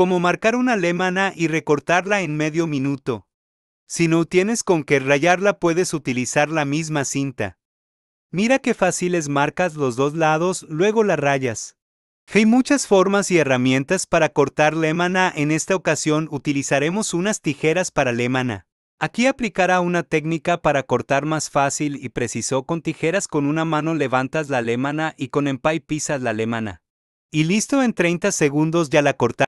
como marcar una lemana y recortarla en medio minuto. Si no tienes con qué rayarla puedes utilizar la misma cinta. Mira qué fáciles marcas los dos lados, luego la rayas. Hay muchas formas y herramientas para cortar lemana, en esta ocasión utilizaremos unas tijeras para lemana. Aquí aplicará una técnica para cortar más fácil y preciso con tijeras con una mano levantas la lemana y con empay pisas la lemana. Y listo en 30 segundos ya la